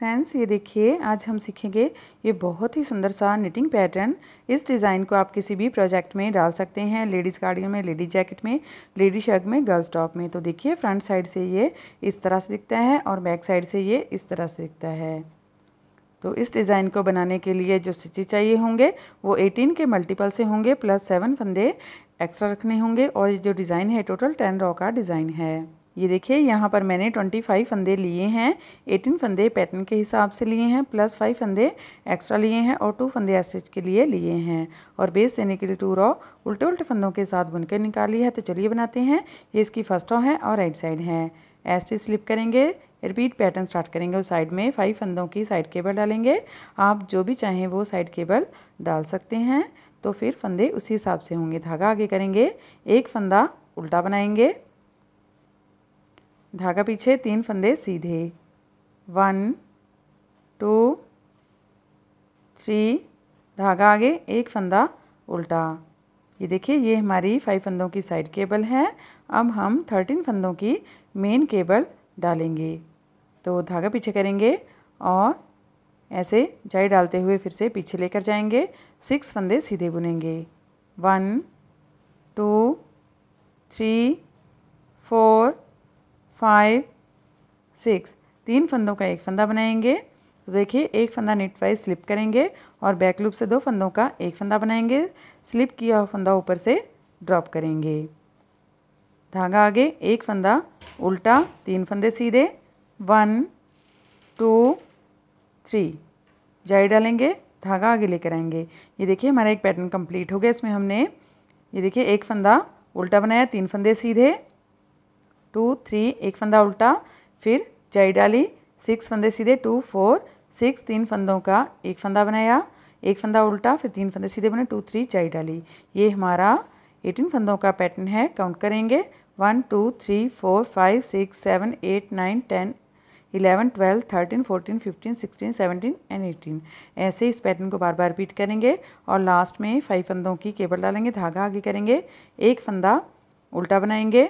friends ये देखिए आज हम सीखेंगे ये बहुत ही सुंदर सा निटिंग पैटर्न इस डिज़ाइन को आप किसी भी प्रोजेक्ट में डाल सकते हैं लेडीज़ कार्डिगन में लेडीज जैकेट में लेडीज शर्ट में गर्ल्स टॉप में तो देखिए फ्रंट साइड से ये इस तरह से दिखता है और बैक साइड से ये इस तरह से दिखता है तो इस डिज़ाइन को बनाने के लिए जो स्टिचे चाहिए होंगे वो एटीन के मल्टीपल से होंगे प्लस सेवन फंदे एक्स्ट्रा रखने होंगे और जो डिज़ाइन है टोटल टेन रॉ का डिज़ाइन है ये देखिए यहाँ पर मैंने 25 फंदे लिए हैं 18 फंदे पैटर्न के हिसाब से लिए हैं प्लस फाइव फंदे एक्स्ट्रा लिए हैं और टू फंदे एसेज के लिए लिए हैं और बेस देने के लिए टू रॉ उल्टे उल्टे फंदों के साथ बुनकर निकाली है तो चलिए बनाते हैं ये इसकी फर्स्ट रॉ है और राइट साइड है ऐसे स्लिप करेंगे रिपीट पैटर्न स्टार्ट करेंगे उस साइड में फाइव फंदों की साइड केबल डालेंगे आप जो भी चाहें वो साइड केबल डाल सकते हैं तो फिर फंदे उसी हिसाब से होंगे धागा आगे करेंगे एक फंदा उल्टा बनाएंगे धागा पीछे तीन फंदे सीधे वन टू थ्री धागा आगे एक फंदा उल्टा ये देखिए ये हमारी फाइव फंदों की साइड केबल है अब हम थर्टीन फंदों की मेन केबल डालेंगे तो धागा पीछे करेंगे और ऐसे जाई डालते हुए फिर से पीछे लेकर जाएंगे सिक्स फंदे सीधे बुनेंगे one two three four five six तीन फंदों का एक फंदा बनाएंगे तो देखिए एक फंदा नेट वाइज स्लिप करेंगे और बैक लूप से दो फंदों का एक फंदा बनाएंगे स्लिप किया हुआ फंदा ऊपर से ड्रॉप करेंगे धागा आगे एक फंदा उल्टा तीन फंदे सीधे वन टू थ्री जाई डालेंगे धागा आगे लेकर आएंगे ये देखिए हमारा एक पैटर्न कंप्लीट हो गया इसमें हमने ये देखिए एक फंदा उल्टा बनाया तीन फंदे सीधे टू थ्री एक फंदा उल्टा फिर जाई डाली सिक्स फंदे सीधे टू फोर सिक्स तीन फंदों का एक फंदा बनाया एक फंदा उल्टा फिर तीन फंदे सीधे बने टू थ्री जाई डाली ये हमारा एटीन फंदों का पैटर्न है काउंट करेंगे one two three four five six seven eight nine ten eleven twelve thirteen fourteen fifteen sixteen seventeen and eighteen ऐसे इस पैटर्न को बार बार रिपीट करेंगे और लास्ट में फाइव फंदों की केबल डालेंगे धागा आगे करेंगे एक फंदा उल्टा बनाएंगे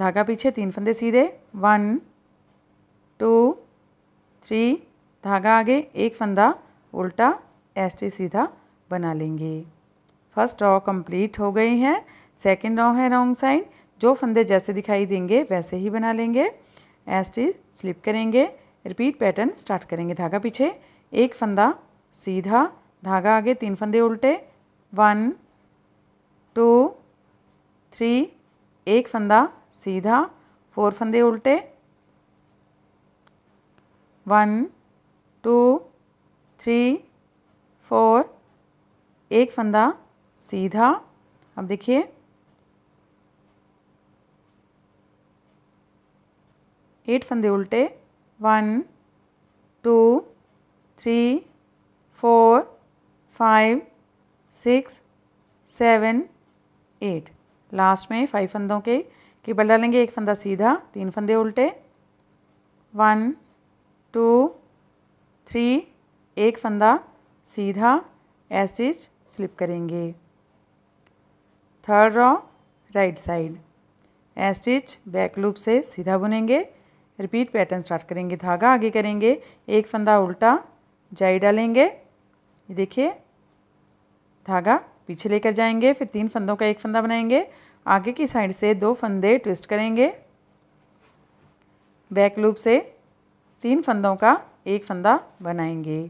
धागा पीछे तीन फंदे सीधे वन टू थ्री धागा आगे एक फंदा उल्टा ऐसे सीधा बना लेंगे फर्स्ट रॉ कंप्लीट हो गई हैं सेकंड रॉ है रॉन्ग साइड जो फंदे जैसे दिखाई देंगे वैसे ही बना लेंगे टी स्लिप करेंगे रिपीट पैटर्न स्टार्ट करेंगे धागा पीछे एक फंदा सीधा धागा आगे तीन फंदे उल्टे वन टू थ्री एक फंदा सीधा फोर फंदे उल्टे वन टू थ्री फोर एक फंदा सीधा अब देखिए एट फंदे उल्टे one two three four five six seven eight last में फाइव फंदों के की डालेंगे एक फंदा सीधा तीन फंदे उल्टे वन टू थ्री एक फंदा सीधा एस्टिच स्लिप करेंगे third row right side a stitch back loop से सीधा बुनेंगे रिपीट पैटर्न स्टार्ट करेंगे धागा आगे करेंगे एक फंदा उल्टा जाई डालेंगे ये देखिए धागा पीछे लेकर जाएंगे फिर तीन फंदों का एक फंदा बनाएंगे आगे की साइड से दो फंदे ट्विस्ट करेंगे बैक लूप से तीन फंदों का एक फंदा बनाएंगे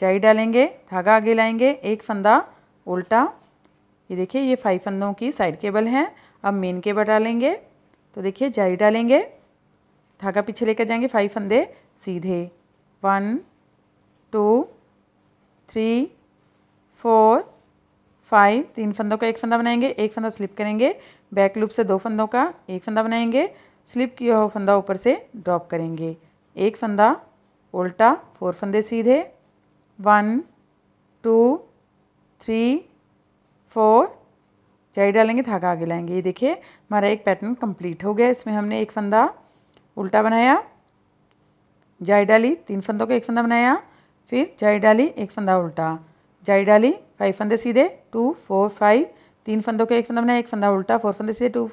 चाई डालेंगे धागा आगे लाएंगे एक फंदा उल्टा ये देखिए ये फाइव फंदों की साइड केबल हैं अब मेन केबल डालेंगे तो देखिए जाई डालेंगे धागा पीछे लेकर जाएंगे फाइव फंदे सीधे one two three four five तीन फंदों का एक फंदा बनाएंगे एक फंदा स्लिप करेंगे बैक लूप से दो फंदों का एक फंदा बनाएंगे स्लिप किया हुआ फंदा ऊपर से ड्रॉप करेंगे एक फंदा उल्टा फोर फंदे सीधे वन टू थ्री फोर जाई डालेंगे धागा आगे लाएंगे ये देखिए हमारा एक पैटर्न कंप्लीट हो गया इसमें हमने एक फंदा उल्टा बनाया जाई डाली तीन फंदों का एक फंदा बनाया फिर जाई डाली एक फंदा उल्टा जाई डाली फाइव फंदे सीधे टू फोर फाइव तीन फंदों का एक फंदा बनाया एक फंदा उल्टा फोर फंदे सीधे टू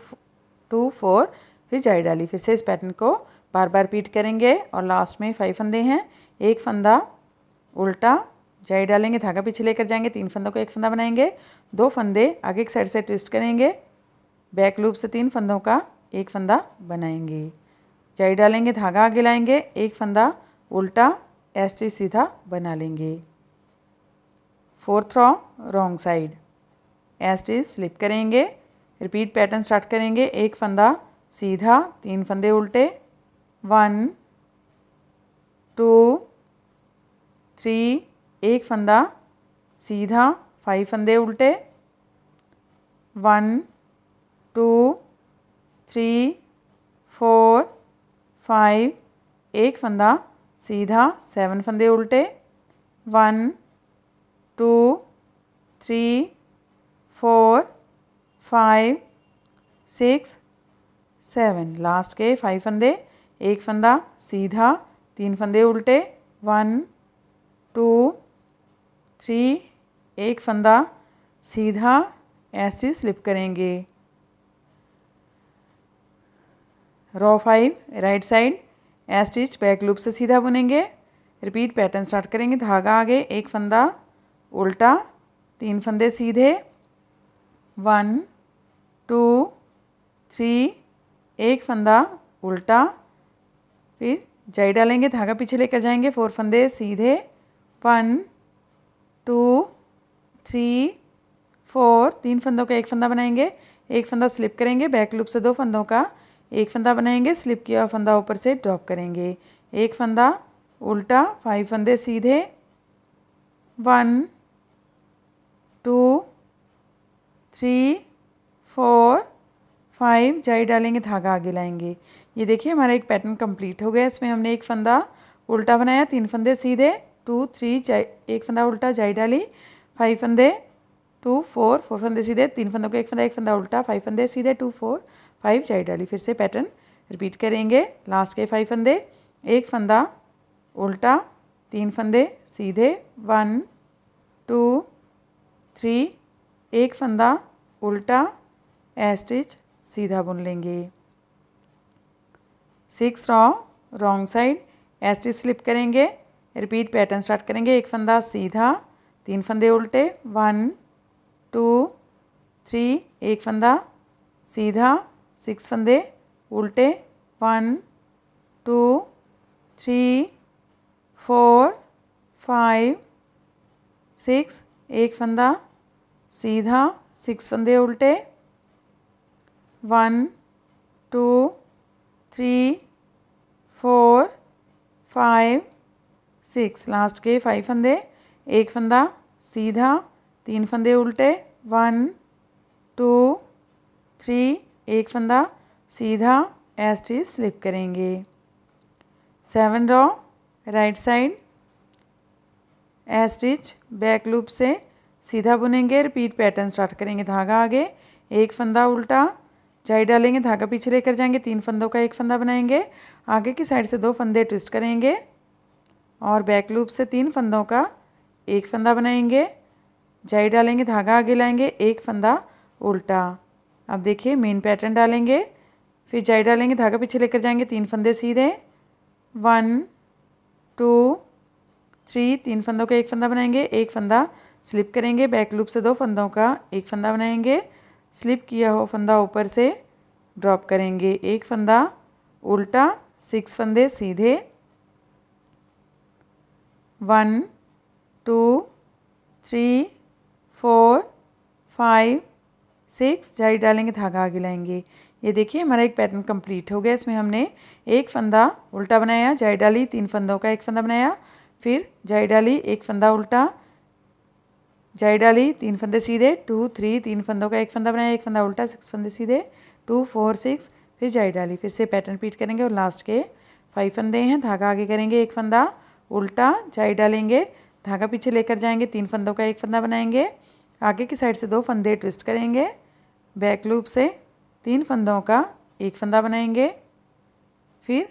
टू फोर फिर जाई डाली फिर से इस पैटर्न को बार बार रिपीट करेंगे और लास्ट में फाइव फंदे हैं एक फंदा उल्टा जाई डालेंगे धागा पीछे लेकर जाएंगे तीन फंदों को एक फंदा बनाएंगे दो फंदे आगे की साइड से ट्विस्ट करेंगे बैक लूप से तीन फंदों का एक फंदा बनाएंगे जाई डालेंगे धागा आगे लाएंगे एक फंदा उल्टा ऐसे सीधा बना लेंगे fourth row wrong side a stitch slip करेंगे रिपीट पैटर्न स्टार्ट करेंगे एक फंदा सीधा तीन फंदे उल्टे वन टू थ्री एक फंदा सीधा फाइव फंदे उल्टे one two three four five एक फंदा सीधा सेवन फंदे उल्टे one two three four five six seven last के फाइव फंदे एक फंदा सीधा तीन फंदे उल्टे वन टू थ्री एक फंदा सीधा ऐसे स्लिप करेंगे row five right side a stitch stitch back loop से सीधा बुनेंगे रिपीट पैटर्न स्टार्ट करेंगे धागा आगे एक फंदा उल्टा तीन फंदे सीधे वन टू थ्री एक फंदा उल्टा फिर जाई डालेंगे धागा पीछे लेकर जाएंगे फोर फंदे सीधे वन टू थ्री फोर तीन फंदों का एक फंदा बनाएंगे एक फंदा स्लिप करेंगे बैक लूप से दो फंदों का एक फंदा बनाएंगे स्लिप किया हुआ फंदा ऊपर से ड्रॉप करेंगे एक फंदा उल्टा फाइव फंदे सीधे one two three four five जाई डालेंगे धागा आगे लाएंगे ये देखिए हमारा एक पैटर्न कंप्लीट हो गया इसमें हमने एक फंदा उल्टा बनाया तीन फंदे सीधे टू थ्री जाई एक फंदा उल्टा जाई डाली फाइव फंदे टू फोर फोर फंदे सीधे तीन फंदों को एक फंदा एक फंदा उल्टा फाइव फंदे सीधे टू फोर फाइव जाई डाली फिर से पैटर्न रिपीट करेंगे लास्ट के फाइव फंदे एक फंदा उल्टा तीन फंदे सीधे वन टू थ्री एक फंदा उल्टा ए स्टिच सीधा बुन लेंगे six row wrong side a stitch slip करेंगे रिपीट पैटर्न स्टार्ट करेंगे एक फंदा सीधा तीन फंदे उल्टे वन टू थ्री एक फंदा सीधा सिक्स फंदे उल्टे one two three four five six एक फंदा सीधा सिक्स फंदे उल्टे one two three four five six last के फाइव फंदे एक फंदा सीधा तीन फंदे उल्टे वन टू थ्री एक फंदा सीधा एस टी स्लिप करेंगे seven row right side a stitch stitch back loop से सीधा बुनेंगे रिपीट पैटर्न स्टार्ट करेंगे धागा आगे एक फंदा उल्टा जाई डालेंगे धागा पीछे लेकर जाएंगे तीन फंदों का एक फंदा बनाएंगे आगे की साइड से दो फंदे ट्विस्ट करेंगे और बैक लूप से तीन फंदों का एक फंदा बनाएंगे जाई डालेंगे धागा आगे लाएंगे एक फंदा उल्टा अब देखिए मेन पैटर्न डालेंगे फिर जाई डालेंगे धागा पीछे लेकर जाएंगे तीन फंदे सीधे वन टू थ्री तीन फंदों का एक फंदा बनाएंगे एक फंदा स्लिप करेंगे बैक लूप से दो फंदों का एक फंदा बनाएंगे स्लिप किया हो फंदा ऊपर से ड्रॉप करेंगे एक फंदा उल्टा सिक्स फंदे सीधे one two three four five six जारी डालेंगे धागा आगे लाएंगे ये देखिए हमारा एक पैटर्न कंप्लीट हो गया इसमें हमने एक फंदा उल्टा बनाया जाई डाली तीन फंदों का एक फंदा बनाया फिर जाई डाली एक फंदा उल्टा जाई डाली तीन फंदे सीधे टू थ्री तीन फंदों का एक फंदा बनाया एक फंदा उल्टा सिक्स फंदे सीधे टू फोर सिक्स फिर जाई डाली फिर से पैटर्न रिपीट करेंगे और लास्ट के फाइव फंदे हैं धागा आगे करेंगे एक फंदा उल्टा जाई डालेंगे धागा पीछे लेकर जाएंगे तीन फंदों का एक फंदा बनाएंगे आगे की साइड से दो फंदे ट्विस्ट करेंगे बैक लूप से तीन फंदों का एक फंदा बनाएंगे फिर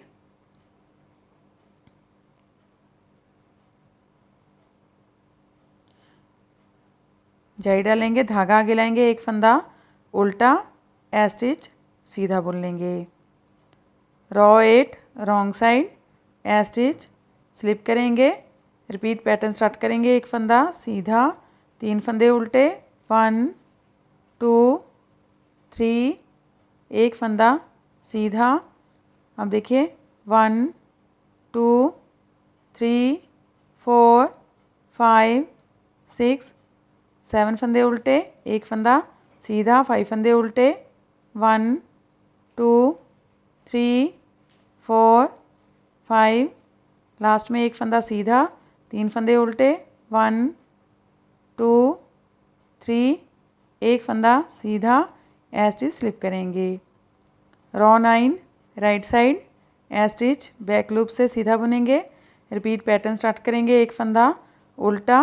जाई डालेंगे धागा आगे लाएंगे एक फंदा उल्टा ए स्टिच सीधा बुन लेंगे row eight wrong side a stitch slip करेंगे रिपीट पैटर्न स्टार्ट करेंगे एक फंदा सीधा तीन फंदे उल्टे वन टू थ्री एक फंदा सीधा अब देखिए one two three four five six seven फंदे उल्टे एक फंदा सीधा फाइव फंदे उल्टे one two three four five last में एक फंदा सीधा तीन फंदे उल्टे वन टू थ्री एक फंदा सीधा एस्टिच स्लिप करेंगे row nine right side a stitch back loop से सीधा बुनेंगे रिपीट पैटर्न स्टार्ट करेंगे एक फंदा उल्टा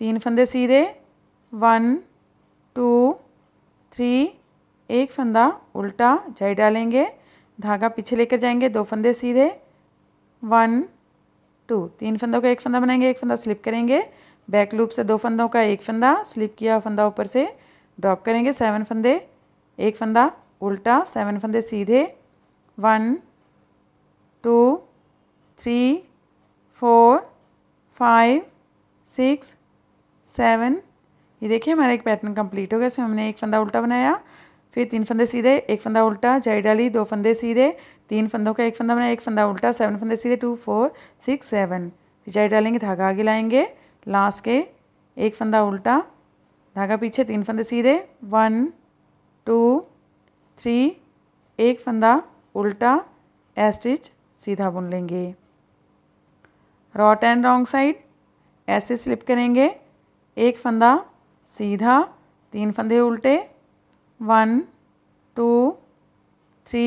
तीन फंदे सीधे वन टू थ्री एक फंदा उल्टा जाई डालेंगे धागा पीछे लेकर जाएंगे दो फंदे सीधे वन टू तीन फंदों का एक फंदा बनाएंगे एक फंदा स्लिप करेंगे बैक लूप से दो फंदों का एक फंदा स्लिप किया फंदा ऊपर से ड्रॉप करेंगे सेवन फंदे एक फंदा उल्टा सेवन फंदे सीधे one two three four five six seven ये देखिए हमारा एक पैटर्न कंप्लीट हो गया इसमें हमने एक फंदा उल्टा बनाया फिर तीन फंदे सीधे एक फंदा उल्टा जाई डाली दो फंदे सीधे तीन फंदों का एक फंदा बनाया एक फंदा उल्टा सेवन फंदे सीधे टू फोर सिक्स सेवन फिर जाई डालेंगे धागा आगे लाएंगे लास्ट के एक फंदा उल्टा धागा पीछे तीन फंदे सीधे वन टू थ्री एक फंदा उल्टा एस्टिच सीधा बुन लेंगे रॉट एंड रॉन्ग साइड ऐसे स्लिप करेंगे एक फंदा सीधा तीन फंदे उल्टे वन टू थ्री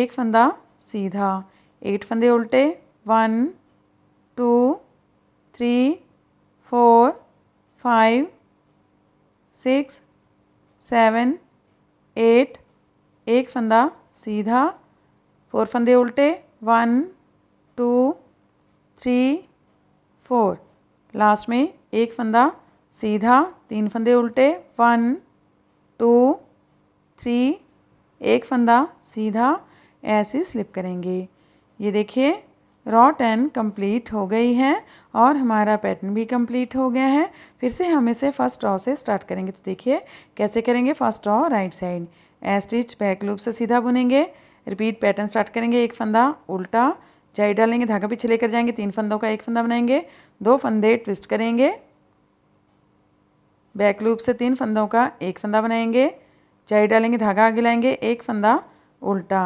एक फंदा सीधा एट फंदे उल्टे one two three four five six seven eight एक फंदा सीधा फोर फंदे उल्टे one two three four last में एक फंदा सीधा तीन फंदे उल्टे वन टू थ्री एक फंदा सीधा ऐसे स्लिप करेंगे ये देखिए रॉ टेन कंप्लीट हो गई है और हमारा पैटर्न भी कंप्लीट हो गया है फिर से हम इसे फर्स्ट रॉ से स्टार्ट करेंगे तो देखिए कैसे करेंगे first row right side a stitch back loop से सीधा बुनेंगे रिपीट पैटर्न स्टार्ट करेंगे एक फंदा उल्टा जाई डालेंगे धागा पीछे लेकर जाएंगे तीन फंदों का एक फंदा बनाएंगे दो फंदे ट्विस्ट करेंगे बैक लूप से तीन फंदों का एक फंदा बनाएंगे जाई डालेंगे धागा आगे लाएंगे एक फंदा उल्टा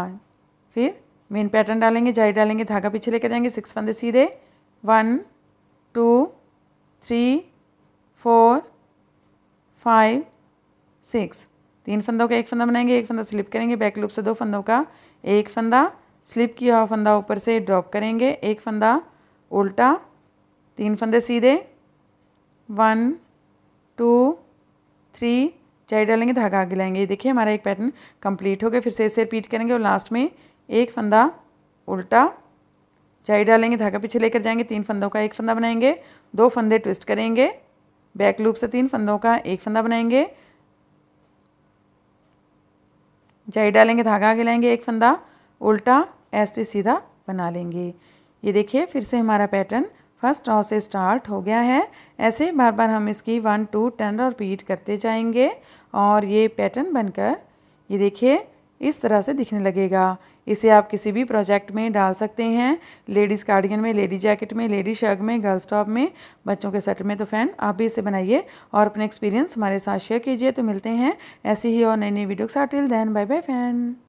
फिर मेन पैटर्न डालेंगे जाई डालेंगे धागा पीछे लेकर जाएंगे सिक्स फंदे सीधे one two three four five six तीन फंदों का एक फंदा बनाएंगे एक फंदा स्लिप करेंगे बैक लूप से दो फंदों का एक फंदा स्लिप किया हुआ फंदा ऊपर से ड्रॉप करेंगे एक फंदा उल्टा तीन फंदे सीधे वन टू थ्री चाय डालेंगे धागा आगे लाएंगे ये देखिए हमारा एक पैटर्न कंप्लीट हो गया फिर से इसे रिपीट करेंगे और लास्ट में एक फंदा उल्टा चाय डालेंगे धागा पीछे लेकर जाएंगे तीन फंदों का एक फंदा बनाएंगे दो फंदे ट्विस्ट करेंगे बैक लूप से तीन फंदों का एक फंदा बनाएंगे चाय डालेंगे धागा आगे लाएंगे एक फंदा उल्टा ऐसे सीधा बना लेंगे ये देखिए फिर से हमारा पैटर्न फर्स्ट रॉ से स्टार्ट हो गया है ऐसे बार बार हम इसकी वन टू टर्न और रिपीट करते जाएंगे और ये पैटर्न बनकर ये देखिए इस तरह से दिखने लगेगा इसे आप किसी भी प्रोजेक्ट में डाल सकते हैं लेडीज़ कार्डिगन में लेडी जैकेट में लेडी शर्ग में गर्ल्स टॉप में बच्चों के स्वेटर में तो फैन आप भी इसे बनाइए और अपने एक्सपीरियंस हमारे साथ शेयर कीजिए तो मिलते हैं ऐसी ही और नई नई वीडियो के साथ till then bye bye fan